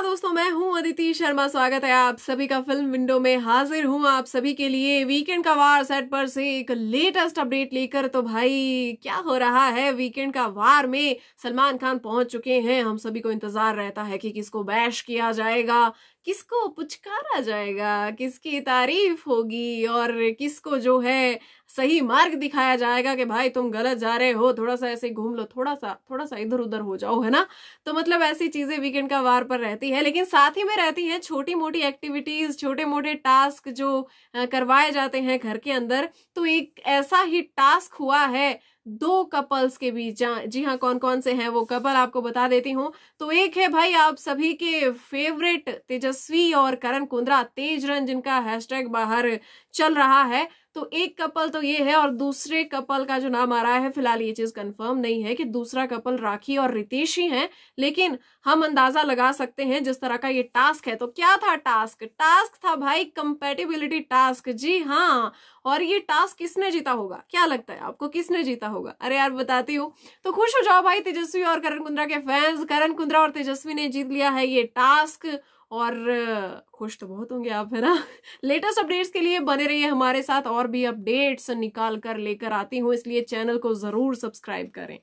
नमस्कार हाँ दोस्तों मैं हूं अदिति शर्मा स्वागत है आप सभी का फिल्म विंडो में हाजिर हूं आप सभी के लिए वीकेंड का वार सेट पर से एक लेटेस्ट अपडेट लेकर तो भाई क्या हो रहा है वीकेंड का वार में सलमान खान पहुंच चुके हैं हम सभी को इंतजार रहता है कि किसको बैश किया जाएगा किसको पुचकारा जाएगा किसकी तारीफ होगी और किसको जो है सही मार्ग दिखाया जाएगा कि भाई तुम गलत जा रहे हो थोड़ा सा ऐसे घूम लो थोड़ा सा थोड़ा सा इधर उधर हो जाओ है ना तो मतलब ऐसी चीज़ें वीकेंड का वार पर रहती है लेकिन साथ ही में रहती हैं छोटी मोटी एक्टिविटीज़ छोटे मोटे टास्क जो करवाए जाते हैं घर के अंदर तो एक ऐसा ही टास्क हुआ है दो कपल्स के बीच जी हाँ कौन कौन से हैं वो कपल आपको बता देती हूँ तो एक है भाई आप सभी के फेवरेट तेजस्वी और करण कुंद्रा तेज रन जिनका हैशटैग बाहर चल रहा है तो एक कपल तो ये है और दूसरे कपल का जो नाम आ रहा है फिलहाल ये चीज कंफर्म नहीं है कि दूसरा कपल राखी और रितेश ही है लेकिन हम अंदाजा लगा सकते हैं जिस तरह का ये टास्क है तो क्या था टास्क टास्क था भाई कंपेटेबिलिटी टास्क जी हाँ और ये टास्क किसने जीता होगा क्या लगता है आपको किसने जीता होगा अरे यार बताती हूँ तो खुश हो जाओ भाई तेजस्वी और करण कुंद्रा के फैंस करण कुंद्रा और तेजस्वी ने जीत लिया है ये टास्क और खुश तो बहुत होंगे आप है ना लेटेस्ट अपडेट्स के लिए बने रहिए हमारे साथ और भी अपडेट्स निकाल कर लेकर आती हूँ इसलिए चैनल को ज़रूर सब्सक्राइब करें